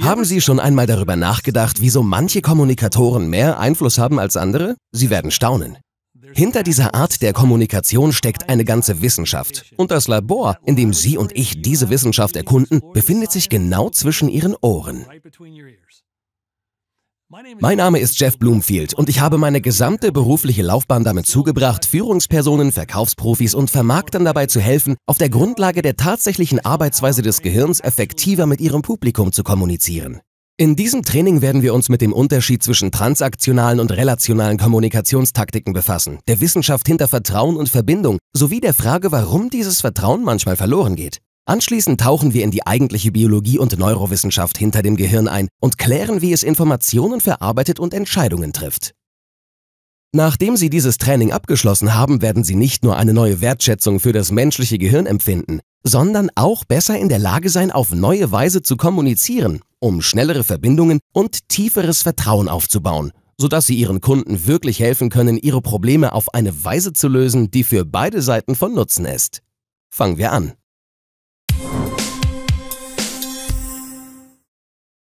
Haben Sie schon einmal darüber nachgedacht, wieso manche Kommunikatoren mehr Einfluss haben als andere? Sie werden staunen. Hinter dieser Art der Kommunikation steckt eine ganze Wissenschaft. Und das Labor, in dem Sie und ich diese Wissenschaft erkunden, befindet sich genau zwischen Ihren Ohren. Mein Name ist Jeff Bloomfield und ich habe meine gesamte berufliche Laufbahn damit zugebracht, Führungspersonen, Verkaufsprofis und Vermarktern dabei zu helfen, auf der Grundlage der tatsächlichen Arbeitsweise des Gehirns effektiver mit ihrem Publikum zu kommunizieren. In diesem Training werden wir uns mit dem Unterschied zwischen transaktionalen und relationalen Kommunikationstaktiken befassen, der Wissenschaft hinter Vertrauen und Verbindung sowie der Frage, warum dieses Vertrauen manchmal verloren geht. Anschließend tauchen wir in die eigentliche Biologie und Neurowissenschaft hinter dem Gehirn ein und klären, wie es Informationen verarbeitet und Entscheidungen trifft. Nachdem Sie dieses Training abgeschlossen haben, werden Sie nicht nur eine neue Wertschätzung für das menschliche Gehirn empfinden, sondern auch besser in der Lage sein, auf neue Weise zu kommunizieren, um schnellere Verbindungen und tieferes Vertrauen aufzubauen, sodass Sie Ihren Kunden wirklich helfen können, Ihre Probleme auf eine Weise zu lösen, die für beide Seiten von Nutzen ist. Fangen wir an.